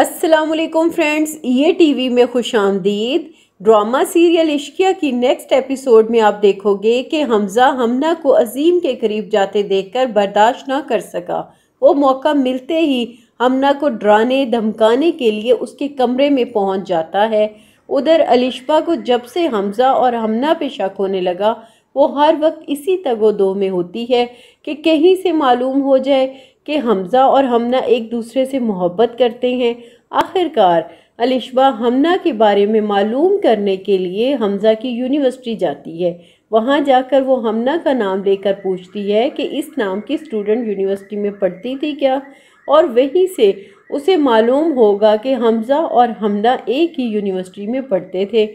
Aslam friends ये TV में खुश आमदीद ड्रामा सीरियल इश्किया की नेक्स्ट एपिसोड में आप देखोगे कि हमजा हमना को अजीम के करीब जाते देखकर बर्दाश्त ना कर सका वो मौका मिलते ही हमना को डराने धमकाने के लिए उसके कमरे में पहुंच जाता है उधर अलिशबा को जब से हमजा और हमना पे शक होने लगा वो हर वक्त इसी तगोदो में होती है कि कहीं से मालूम हो जाए कि हमज़ा और हमना एक दूसरे से मोहब्बत करते हैं आखिरकार अलिशबा हमना के बारे में मालूम करने के लिए हमज़ा की यूनिवर्सिटी जाती है वहाँ जाकर वो हमना का नाम लेकर पूछती है कि इस नाम की स्टूडेंट यूनिवर्सिटी में पढ़ती थी क्या और वहीं से उसे मालूम होगा कि हमज़ा और हमना एक ही यूनिवर्सिटी में पढ़ते थे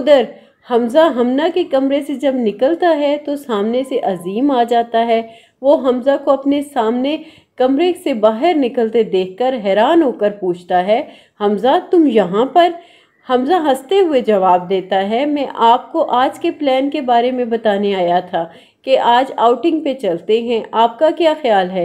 उधर हमज़ा हमना के कमरे से जब निकलता है तो सामने से अजीम आ जाता है वो हमज़ा को अपने सामने कमरे से बाहर निकलते देखकर हैरान होकर पूछता है हमज़ा तुम यहाँ पर हमज़ा हंसते हुए जवाब देता है मैं आपको आज के प्लान के बारे में बताने आया था कि आज आउटिंग पे चलते हैं आपका क्या ख्याल है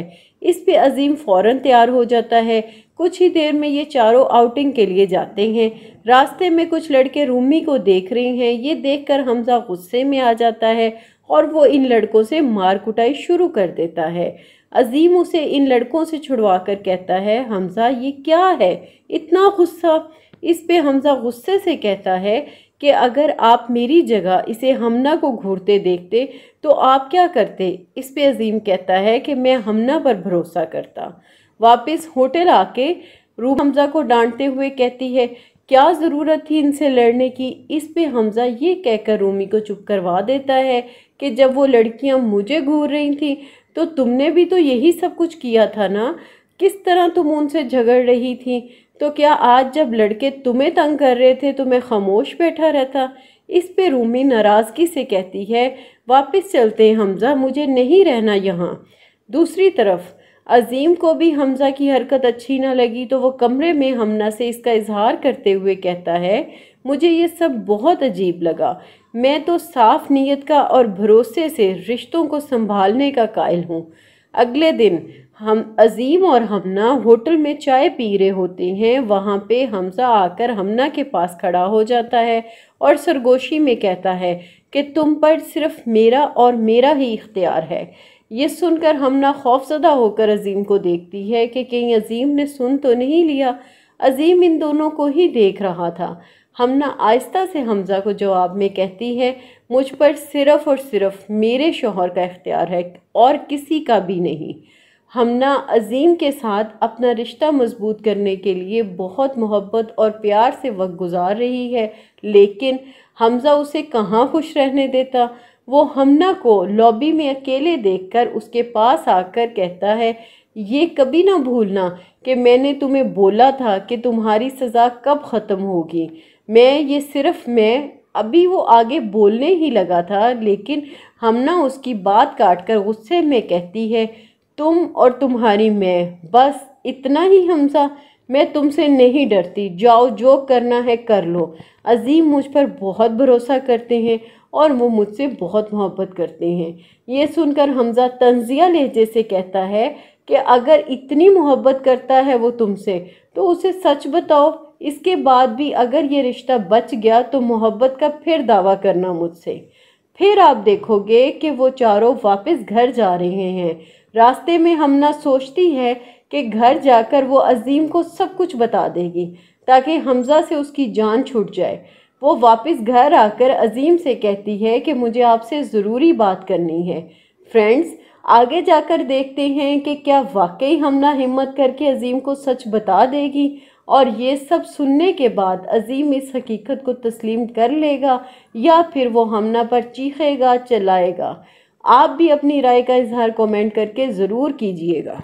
इस पे अजीम फ़ौर तैयार हो जाता है कुछ ही देर में ये चारों आउटिंग के लिए जाते हैं रास्ते में कुछ लड़के रूमी को देख रहे हैं ये देखकर हमजा गुस्से में आ जाता है और वो इन लड़कों से मार कुटाई शुरू कर देता है अजीम उसे इन लड़कों से छुड़वा कर कहता है हमज़ा ये क्या है इतना गुस्सा इस पे हमज़ा गुस्से से कहता है कि अगर आप मेरी जगह इसे हमना को घूरते देखते तो आप क्या करते इस पे अजीम कहता है कि मैं हमना पर भरोसा करता वापस होटल आके रू हमज़ा को डांटते हुए कहती है क्या ज़रूरत थी इनसे लड़ने की इस पे हमज़ा ये कहकर रूमी को चुप करवा देता है कि जब वो लड़कियां मुझे घूर रही थी तो तुमने भी तो यही सब कुछ किया था ना किस तरह तुम उनसे झगड़ रही थी तो क्या आज जब लड़के तुम्हें तंग कर रहे थे तो मैं खामोश बैठा रहता इस पे रूमी नाराज़गी से कहती है वापस चलते हमज़ा मुझे नहीं रहना यहाँ दूसरी तरफ अजीम को भी हमज़ा की हरकत अच्छी ना लगी तो वो कमरे में हमना से इसका इजहार करते हुए कहता है मुझे ये सब बहुत अजीब लगा मैं तो साफ़ नीयत का और भरोसे से रिश्तों को संभालने का कायल हूँ अगले दिन हम अजीम और हमना होटल में चाय पी रहे होते हैं वहाँ पे हमजा आकर हमना के पास खड़ा हो जाता है और सरगोशी में कहता है कि तुम पर सिर्फ मेरा और मेरा ही इख्तियार है ये सुनकर हमना खौफजदा होकर अजीम को देखती है कि कहीं अजीम ने सुन तो नहीं लिया अजीम इन दोनों को ही देख रहा था हमना आहिस्ता से हमज़ा को जवाब में कहती है मुझ पर सिर्फ़ और सिर्फ मेरे शोहर का इख्तियार है और किसी का भी नहीं हमना अजीम के साथ अपना रिश्ता मजबूत करने के लिए बहुत मोहब्बत और प्यार से वक्त गुजार रही है लेकिन हमज़ा उसे कहाँ खुश रहने देता वो हमना को लॉबी में अकेले देखकर उसके पास आकर कहता है ये कभी ना भूलना कि मैंने तुम्हें बोला था कि तुम्हारी सज़ा कब ख़त्म होगी मैं ये सिर्फ मैं अभी वो आगे बोलने ही लगा था लेकिन हमना उसकी बात काट कर गुस्से में कहती है तुम और तुम्हारी मैं बस इतना ही हमसा मैं तुमसे नहीं डरती जाओ जो करना है कर लो अजीम मुझ पर बहुत भरोसा करते हैं और वो मुझसे बहुत मोहब्बत करते हैं ये सुनकर हमज़ा तंजिया लहजे से कहता है कि अगर इतनी मोहब्बत करता है वो तुमसे तो उसे सच बताओ इसके बाद भी अगर ये रिश्ता बच गया तो मोहब्बत का फिर दावा करना मुझसे फिर आप देखोगे कि वो चारों वापस घर जा रहे हैं रास्ते में हमना सोचती है कि घर जाकर वो अजीम को सब कुछ बता देगी ताकि हमज़ा से उसकी जान छूट जाए वो वापस घर आकर अजीम से कहती है कि मुझे आपसे ज़रूरी बात करनी है फ्रेंड्स आगे जाकर देखते हैं कि क्या वाकई हमना हिम्मत करके अजीम को सच बता देगी और ये सब सुनने के बाद अजीम इस हकीकत को तस्लीम कर लेगा या फिर वो हमना पर चीखेगा चलाएगा आप भी अपनी राय का इजहार कमेंट करके ज़रूर कीजिएगा